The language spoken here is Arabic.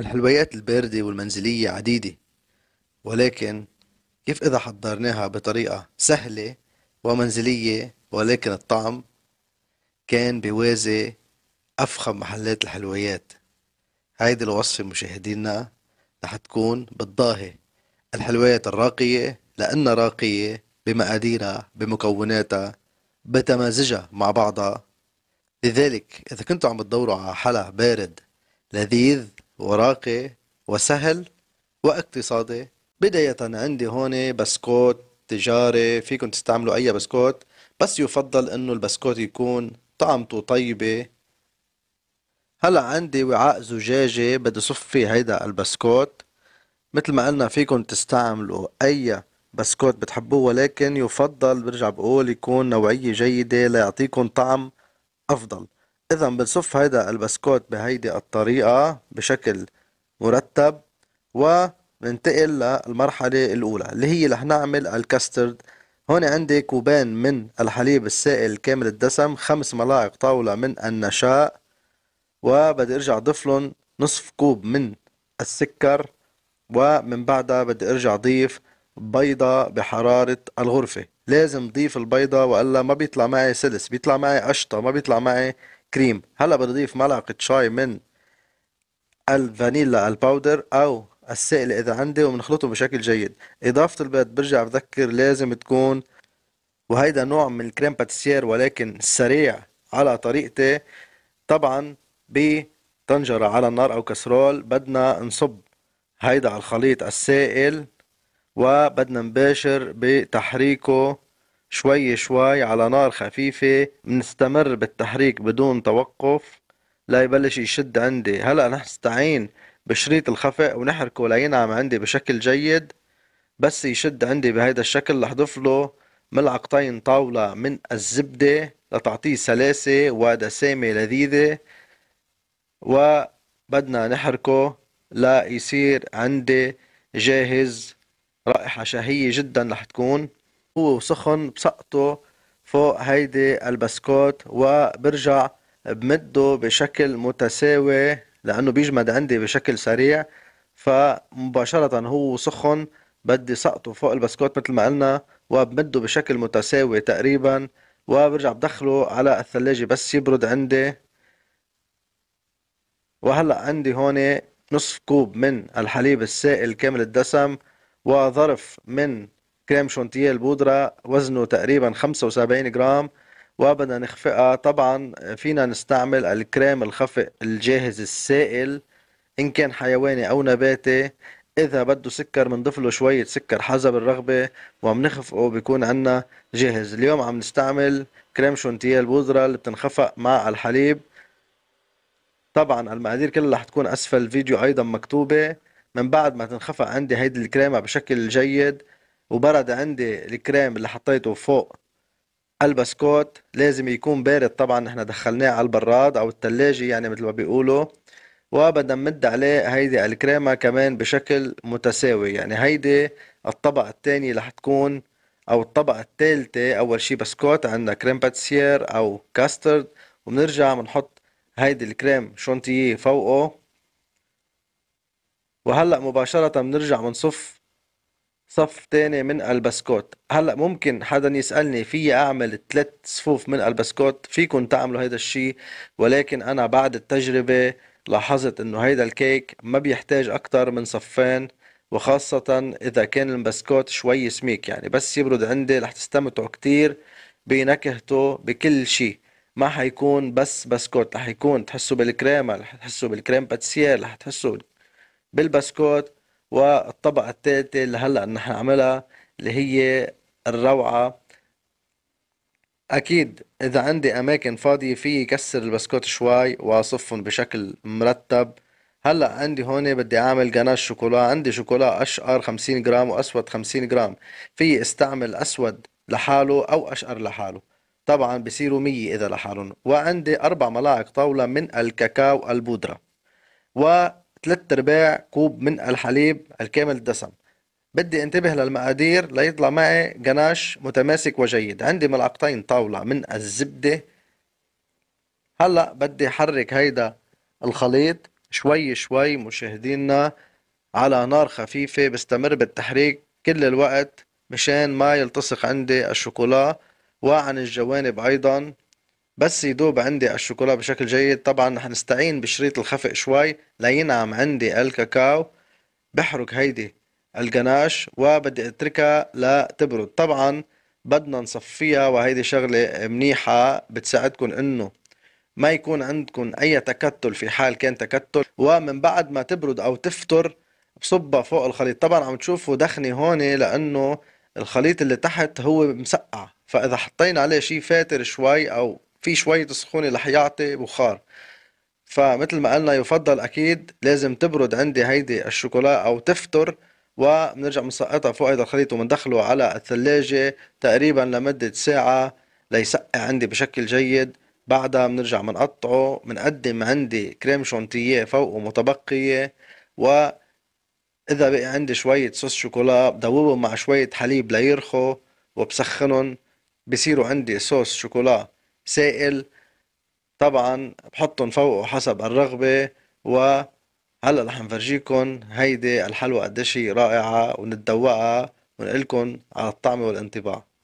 الحلويات الباردة والمنزلية عديدة ولكن كيف إذا حضرناها بطريقة سهلة ومنزلية ولكن الطعم كان بوازي أفخم محلات الحلويات هيدي الوصفة مشاهدينا رح تكون بالضاهي الحلويات الراقية لأنها راقية بمقاديرها بمكوناتها بتمازجها مع بعضها لذلك إذا كنتوا عم تدوروا على حلا بارد لذيذ وراقي وسهل واقتصادي بداية عندي هون بسكوت تجاري فيكم تستعملوا أي بسكوت بس يفضل إنه البسكوت يكون طعمته طيبة هلا عندي وعاء زجاجي بدي صف فيه هيدا البسكوت مثل ما قلنا فيكم تستعملوا أي بسكوت بتحبوه ولكن يفضل برجع بقول يكون نوعية جيدة ليعطيكم طعم أفضل اذا بنصف هيدا البسكوت بهيدي الطريقة بشكل مرتب وبننتقل للمرحلة الاولى اللي هي رح نعمل الكاسترد هون عندي كوبين من الحليب السائل كامل الدسم خمس ملاعق طاولة من النشاء وبدي ارجع اضيف لهم نصف كوب من السكر ومن بعدها بدي ارجع اضيف بيضة بحرارة الغرفة لازم ضيف البيضة وإلا ما بيطلع معي سلس بيطلع معي قشطة ما بيطلع معي كريم هلا بنضيف ملعقة شاي من الفانيلا الباودر أو السائل إذا عندي وبنخلطه بشكل جيد إضافة البيض برجع بذكر لازم تكون وهيدا نوع من الكريم باتيسير ولكن سريع على طريقتي طبعا بطنجرة على النار أو كسرول بدنا نصب هيدا على الخليط السائل وبدنا نباشر بتحريكه شوي شوي على نار خفيفة بنستمر بالتحريك بدون توقف ليبلش يشد عندي هلأ رح نستعين بشريط الخفق ونحركه لينعم عندي بشكل جيد بس يشد عندي بهيدا الشكل رح له ملعقتين طاولة من الزبدة لتعطيه سلاسة ودسامة لذيذة وبدنا نحركه ليصير عندي جاهز رائحة شهية جدا رح تكون هو وسخن بسقطه فوق هيدي البسكوت وبرجع بمده بشكل متساوي لأنه بيجمد عندي بشكل سريع فمباشرة هو سخن بدي سقطه فوق البسكوت مثل ما قلنا وبمده بشكل متساوي تقريبا وبرجع بدخله على الثلاجة بس يبرد عندي وهلأ عندي هون نصف كوب من الحليب السائل كامل الدسم وظرف من كريم شونتيه البودرة وزنه تقريبا 75 جرام وبدنا نخفقها طبعا فينا نستعمل الكريم الخفق الجاهز السائل إن كان حيواني أو نباتي إذا بده سكر بنضيف له شوية سكر حسب الرغبة وبنخفقه بيكون عنا جاهز اليوم عم نستعمل كريم شونتيه البودرة اللي بتنخفق مع الحليب طبعا المقادير كلها رح تكون أسفل الفيديو أيضا مكتوبة من بعد ما تنخفق عندي هيدي الكريمة بشكل جيد وبرد عندي الكريم اللي حطيته فوق البسكوت لازم يكون بارد طبعا احنا دخلناه على البراد او الثلاجة يعني مثل ما بيقولوا وبدنا نمد عليه هيدي الكريمة كمان بشكل متساوي يعني هيدي الطبقة الثانية رح تكون او الطبقة الثالثة اول شي بسكوت عندنا كريم باتسير او كاسترد وبنرجع بنحط هيدي الكريم شونتيه فوقه وهلا مباشرة بنرجع بنصف صف تاني من البسكوت هلا ممكن حدا يسألني في اعمل ثلاث صفوف من البسكوت فيكم تعملوا هيدا الشي ولكن انا بعد التجربة لاحظت انه هيدا الكيك ما بيحتاج اكتر من صفين وخاصة اذا كان البسكوت شوي سميك يعني بس يبرد عندي رح تستمتعوا كتير بنكهته بكل شي ما حيكون بس بسكوت رح يكون تحسوا بالكريمة رح تحسوا بالكريم باتسيير رح تحسوا بالبسكوت والطبقة الثالثة اللي هلأ نحن عملها اللي هي الروعة أكيد إذا عندي أماكن فاضية فيي كسر البسكوت شوي وأصفهم بشكل مرتب هلا عندي هون بدي اعمل جناش شوكولا عندي شوكولا اشقر 50 جرام واسود 50 جرام في استعمل اسود لحاله او اشقر لحاله طبعا بصيروا 100 اذا لحالهم وعندي اربع ملاعق طاوله من الكاكاو البودره و 3 ارباع كوب من الحليب الكامل الدسم بدي انتبه للمقادير ليطلع معي جناش متماسك وجيد عندي ملعقتين طاولة من الزبدة هلأ بدي حرك هيدا الخليط شوي شوي مشاهدينا على نار خفيفة بستمر بالتحريك كل الوقت مشان ما يلتصق عندي الشوكولا وعن الجوانب أيضا بس يدوب عندي الشوكولا بشكل جيد طبعا نستعين بشريط الخفق شوي لينعم عندي الكاكاو بحرك هيدي الجناش وبدي اتركها لتبرد طبعا بدنا نصفيها وهيدي شغلة منيحة بتساعدكم انه ما يكون عندكم اي تكتل في حال كان تكتل ومن بعد ما تبرد او تفتر بصبها فوق الخليط طبعا عم تشوفوا دخني هون لانه الخليط اللي تحت هو مسقع فاذا حطينا عليه شيء فاتر شوي او في شوية سخونة رح يعطي بخار فمثل ما قلنا يفضل أكيد لازم تبرد عندي هيدي الشوكولا أو تفتر وبنرجع بنسقطها فوق هيدا الخليط وبندخله على الثلاجة تقريبا لمدة ساعة ليسقع عندي بشكل جيد بعدها بنرجع بنقطعه بنقدم عندي كريم شونتيه فوقه متبقية و إذا بقي عندي شوية صوص شوكولا بدوبهم مع شوية حليب ليرخوا وبسخنهم بصيروا عندي صوص شوكولا سائل طبعا بحطهم فوقه حسب الرغبة و هلا رح نفرجيكم هيدي الحلوى قديش رائعة ونتذوقها ونقلكم على الطعم والانطباع